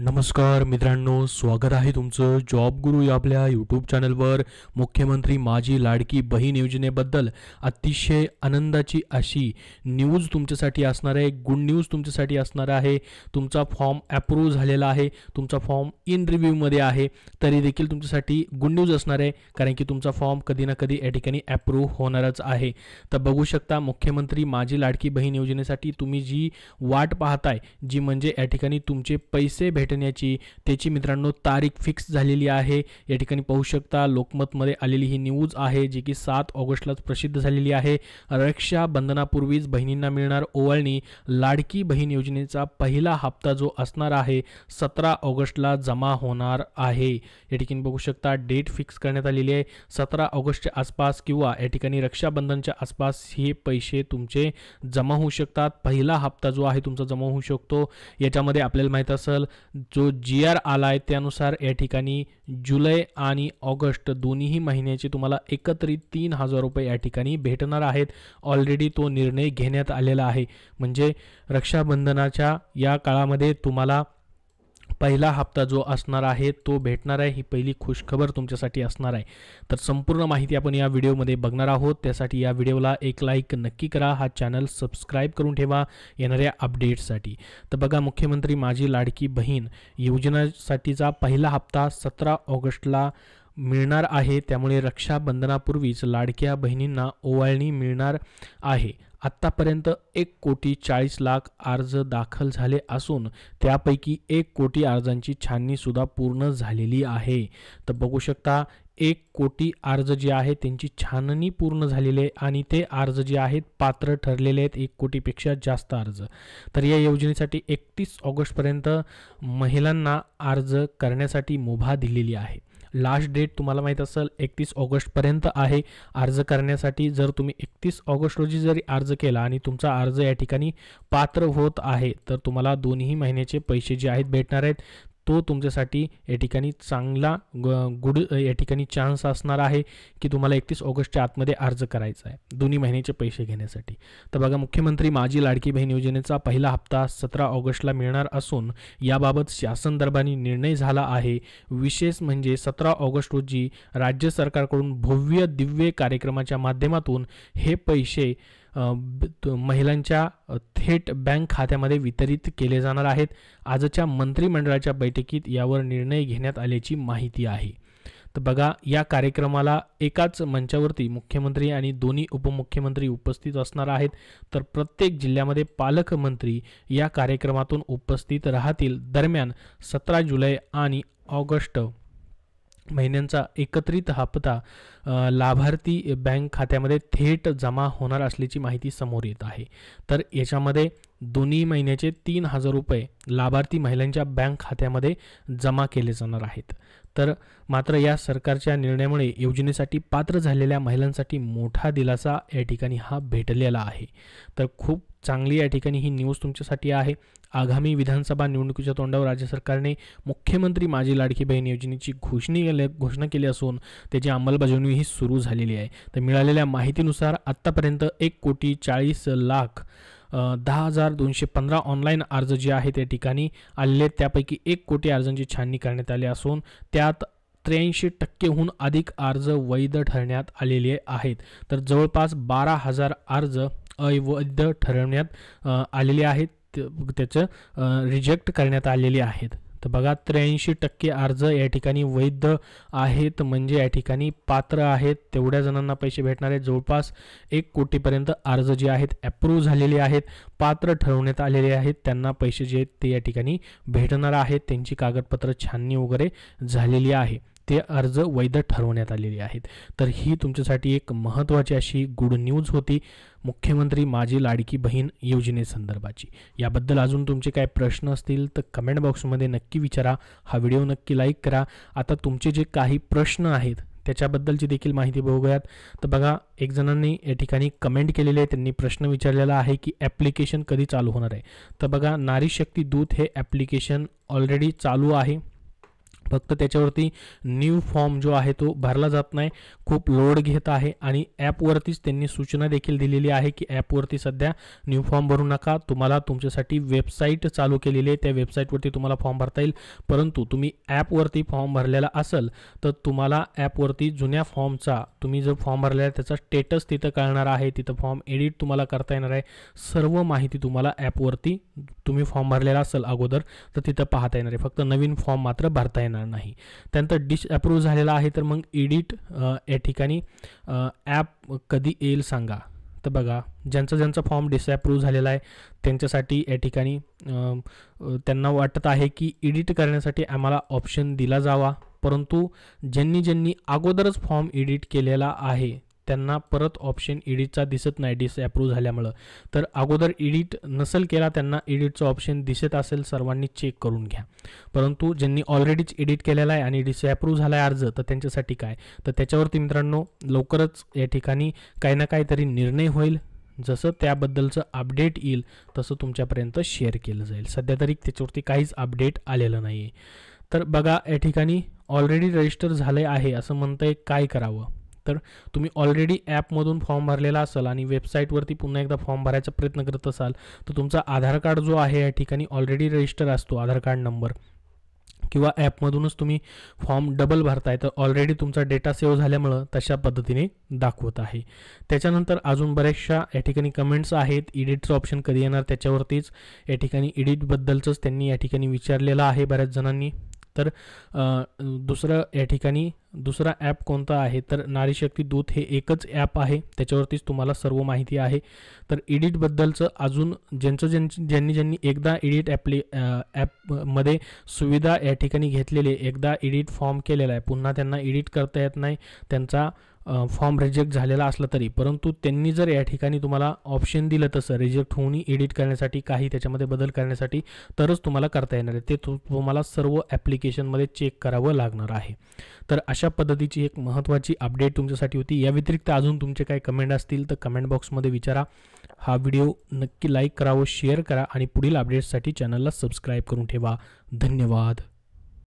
नमस्कार मित्रांनो स्वागत आहे तुमचं जॉब गुरु या आपल्या यूट्यूब चॅनलवर मुख्यमंत्री माझी लाडकी बहीण योजनेबद्दल अतिशय आनंदाची अशी न्यूज तुमच्यासाठी असणार आहे गुड न्यूज तुमच्यासाठी असणार आहे तुमचा फॉर्म ॲप्रूव्ह झालेला आहे तुमचा फॉर्म इन रिव्ह्यूमध्ये आहे तरी देखील तुमच्यासाठी गुड न्यूज असणार आहे कारण की तुमचा फॉर्म कधी ना कधी या ठिकाणी अप्रूव्ह होणारच आहे तर बघू शकता मुख्यमंत्री माझी लाडकी बहीण योजनेसाठी तुम्ही जी वाट पाहताय जी म्हणजे या ठिकाणी तुमचे पैसे भेट भेटण्याची त्याची मित्रांनो तारीख फिक्स झालेली आहे या ठिकाणी पाहू शकता लोकमतमध्ये आलेली ही न्यूज आहे जी की सात ऑगस्टलाच प्रसिद्ध झालेली आहे रक्षाबंधनापूर्वीच बहिणींना मिळणार ओवाळणी लाडकी बहीण योजनेचा पहिला हप्ता जो असणार आहे सतरा ऑगस्टला जमा होणार आहे या ठिकाणी बघू शकता डेट फिक्स करण्यात आलेली आहे सतरा ऑगस्टच्या आसपास किंवा या ठिकाणी रक्षाबंधनच्या आसपास हे पैसे तुमचे जमा होऊ शकतात पहिला हप्ता जो आहे तुमचा जमा होऊ शकतो याच्यामध्ये आपल्याला माहीत असेल जो जी आर आला आहे त्यानुसार या ठिकाणी जुलै आणि ऑगस्ट दोन्हीही महिन्याचे तुम्हाला एकत्रित तीन हजार रुपये या ठिकाणी भेटणार आहेत ऑलरेडी तो निर्णय घेण्यात आलेला आहे म्हणजे रक्षाबंधनाच्या या काळामध्ये तुम्हाला पहिला हप्ता जो असणार आहे तो भेटणार आहे ही पहिली खुशखबर तुमच्यासाठी असणार आहे तर संपूर्ण माहिती आपण या व्हिडिओमध्ये बघणार आहोत त्यासाठी या व्हिडिओला एक लाईक नक्की करा हा चॅनल सबस्क्राईब करून ठेवा येणाऱ्या अपडेट्ससाठी तर बघा मुख्यमंत्री माझी लाडकी बहीण योजनेसाठीचा पहिला हप्ता सतरा ऑगस्टला मिळणार आहे त्यामुळे रक्षाबंधनापूर्वीच लाडक्या बहिणींना ओवाळणी मिळणार आहे आत्तापर्यंत एक कोटी चाळीस लाख अर्ज दाखल झाले असून त्यापैकी एक कोटी अर्जांची छाननीसुद्धा पूर्ण झालेली आहे तर बघू शकता एक कोटी अर्ज जे आहे त्यांची छाननी पूर्ण झालेली आहे आणि ते अर्ज जे आहेत पात्र ठरलेले आहेत एक कोटीपेक्षा जास्त अर्ज तर या योजनेसाठी एकतीस ऑगस्टपर्यंत महिलांना अर्ज करण्यासाठी मुभा दिलेली आहे लास्ट डेट तुम्हाला माहीत असेल एकतीस ऑगस्टपर्यंत आहे अर्ज करण्यासाठी जर तुम्ही एकतीस ऑगस्ट रोजी जरी अर्ज केला आणि तुमचा अर्ज या ठिकाणी पात्र होत आहे तर तुम्हाला दोन्ही महिन्याचे पैसे जे आहेत भेटणार आहेत तो तुमच्यासाठी या ठिकाणी चांगला गुड या ठिकाणी चान्स असणार आहे की तुम्हाला एकतीस ऑगस्टच्या आतमध्ये अर्ज करायचा आहे दोन्ही महिन्याचे पैसे घेण्यासाठी तर बघा मुख्यमंत्री माझी लाडकी बहीण योजनेचा पहिला हप्ता सतरा ऑगस्टला मिळणार असून याबाबत शासन दरबारी निर्णय झाला आहे विशेष म्हणजे सतरा ऑगस्ट रोजी राज्य सरकारकडून भव्य दिव्य कार्यक्रमाच्या माध्यमातून हे पैसे महिलांच्या थेट बँक खात्यामध्ये वितरित केले जाणार आहेत आजच्या मंत्रिमंडळाच्या बैठकीत यावर निर्णय घेण्यात आल्याची माहिती आहे तर बघा या कार्यक्रमाला एकाच मंचावरती मुख्यमंत्री आणि दोन्ही उपमुख्यमंत्री उपस्थित असणार आहेत तर प्रत्येक जिल्ह्यामध्ये पालकमंत्री या कार्यक्रमातून उपस्थित राहतील दरम्यान सतरा जुलै आणि ऑगस्ट महिन्यांचा एकत्रित हप्ता लाभार्थी बँक खात्यामध्ये थेट जमा होणार असल्याची माहिती समोर येत आहे तर याच्यामध्ये दोन्ही महिन्याचे तीन हजार रुपये लाभार्थी महिलांच्या बँक खात्यामध्ये जमा केले जाणार आहेत तर मात्र या सरकारच्या निर्णयामुळे योजनेसाठी पात्र झालेल्या महिलांसाठी मोठा दिलासा या ठिकाणी हा भेटलेला आहे तर खूप चांगली या ठिकाणी ही न्यूज तुमच्यासाठी आहे आगामी विधानसभा निवडणुकीच्या तोंडावर राज्य सरकारने मुख्यमंत्री माझी लाडकी बहीण योजनेची घोषणे घोषणा केली असून त्याची अंमलबजावणीही सुरू झालेली आहे तर मिळालेल्या माहितीनुसार आत्तापर्यंत एक कोटी चाळीस लाख दहा हजार दोनशे पंधरा ऑनलाईन अर्ज जे आहे त्या ठिकाणी आलेले त्यापैकी एक कोटी अर्जांची छाननी करण्यात आली असून त्यात त्र्याऐंशी टक्केहून अधिक अर्ज वैध ठरण्यात आलेले आहेत तर जवळपास बारा हजार अर्ज अवैध ठरवण्यात आलेले आहेत त्याचं रिजेक्ट करण्यात आलेले आहेत तर बघा त्र्याऐंशी टक्के अर्ज या ठिकाणी वैध आहेत म्हणजे या ठिकाणी पात्र आहेत तेवढ्या जणांना पैसे भेटणार आहेत जवळपास एक कोटीपर्यंत अर्ज जे आहेत ॲप्रूव्ह झालेले आहेत पात्र ठरवण्यात आलेले आहेत त्यांना पैसे जे आहेत ते या ठिकाणी भेटणार आहेत त्यांची कागदपत्र छाननी वगैरे झालेली आहे ते अर्ज वैध ठरवण्यात आलेले आहेत तर ही तुमच्यासाठी एक महत्त्वाची अशी गुड न्यूज होती मुख्यमंत्री माझी लाडकी बहीण योजनेसंदर्भाची याबद्दल अजून तुमचे काय प्रश्न असतील तर कमेंट बॉक्समध्ये नक्की विचारा हा व्हिडिओ नक्की लाईक करा आता तुमचे जे काही प्रश्न आहेत त्याच्याबद्दलची देखील माहिती बघूयात तर बघा एक जणांनी या ठिकाणी कमेंट केलेले आहे त्यांनी प्रश्न विचारलेला आहे की ॲप्लिकेशन कधी चालू होणार आहे तर बघा नारी शक्ती दूत हे ॲप्लिकेशन ऑलरेडी चालू आहे फक्त त्याच्यावरती न्यू फॉर्म जो आहे तो भरला जात नाही खूप लोड घेत आहे आणि ॲपवरतीच त्यांनी सूचना देखील दिलेली आहे की ॲपवरती सध्या न्यू फॉर्म भरू नका तुम्हाला तुमच्यासाठी वेबसाईट चालू केलेली आहे त्या वेबसाईटवरती तुम्हाला फॉर्म भरता येईल परंतु तुम्ही ॲपवरती फॉर्म भरलेला असेल तर तुम्हाला ॲपवरती जुन्या फॉर्मचा तुम्ही जो फॉर्म भरलेला त्याचा स्टेटस तिथं कळणार आहे तिथं फॉर्म एडिट तुम्हाला करता येणार आहे सर्व माहिती तुम्हाला ॲपवरती तुम्ही फॉर्म भरलेला असेल अगोदर तर तिथं पाहता येणार आहे फक्त नवीन फॉर्म मात्र भरता येणार नाही त्यानंतर डिश झालेला आहे तर मग एडिट या ठिकाणी ॲप कधी येईल सांगा तर बघा ज्यांचा ज्यांचा फॉर्म डिसअप्रूव्ह झालेला आहे त्यांच्यासाठी या ठिकाणी त्यांना वाटत आहे की एडिट करण्यासाठी आम्हाला ऑप्शन दिला जावा परंतु ज्यांनी ज्यांनी अगोदरच फॉर्म एडिट केलेला आहे त्यांना परत ऑप्शन एडिटचा दिसत नाही डिस ॲप्रूव्ह झाल्यामुळं तर अगोदर एडिट नसेल केला त्यांना एडिटचं ऑप्शन दिसत असेल सर्वांनी चेक करून घ्या परंतु ज्यांनी ऑलरेडीच एडिट केलेला आहे आणि डिसअप्रूव्ह झाला आहे अर्ज तर त्यांच्यासाठी काय तर त्याच्यावरती मित्रांनो लवकरच या ठिकाणी काही ना काहीतरी निर्णय होईल जसं त्याबद्दलचं अपडेट येईल तसं तुमच्यापर्यंत शेअर केलं जाईल सध्या तरी त्याच्यावरती काहीच अपडेट आलेलं नाही तर बघा या ठिकाणी ऑलरेडी रजिस्टर झाले आहे असं म्हणतंय काय करावं तर तुम्ही ऑलरेडी ॲपमधून फॉर्म भरलेला असाल आणि वेबसाईटवरती पुन्हा एकदा फॉर्म भरायचा प्रयत्न करत असाल तर तुमचा आधार कार्ड जो आहे या ठिकाणी ऑलरेडी रजिस्टर असतो आधार कार्ड नंबर किंवा ॲपमधूनच तुम्ही फॉर्म डबल भरताय तर ऑलरेडी तुमचा डेटा सेव्ह झाल्यामुळं तशा पद्धतीने दाखवत आहे त्याच्यानंतर अजून बऱ्याचशा या ठिकाणी कमेंट्स आहेत इडिटचं ऑप्शन कधी येणार त्याच्यावरतीच या ठिकाणी इडिटबद्दलचंच त्यांनी या ठिकाणी विचारलेलं आहे बऱ्याच जणांनी तर दुसरं या ठिकाणी दुसरा ॲप कोणता आहे तर नारीशक्ती दूत हे एकच ॲप आहे त्याच्यावरतीच तुम्हाला सर्व माहिती आहे तर इडिटबद्दलचं अजून ज्यांचं ज्यां ज्यांनी ज्यांनी एकदा एडिट ॲपली ॲपमध्ये सुविधा या ठिकाणी घेतलेली एकदा एडिट फॉर्म केलेला आहे पुन्हा त्यांना एडिट करता येत नाही त्यांचा फॉर्म रिजेक्ट झालेला असला तरी परंतु त्यांनी जर या ठिकाणी तुम्हाला ऑप्शन दिलं तसं रिजेक्ट होऊनही एडिट करण्यासाठी काही त्याच्यामध्ये बदल करण्यासाठी तरच तुम्हाला करता येणार आहे ते तुम्हाला सर्व ॲप्लिकेशनमध्ये चेक करावं लागणार आहे तर अशा पद्धतीची एक महत्त्वाची अपडेट तुमच्यासाठी होती या व्यतिरिक्त अजून तुमचे काही कमेंट असतील तर कमेंट बॉक्समध्ये विचारा हा व्हिडिओ नक्की लाईक करावं शेअर करा आणि पुढील अपडेट्ससाठी चॅनलला सबस्क्राईब करून ठेवा धन्यवाद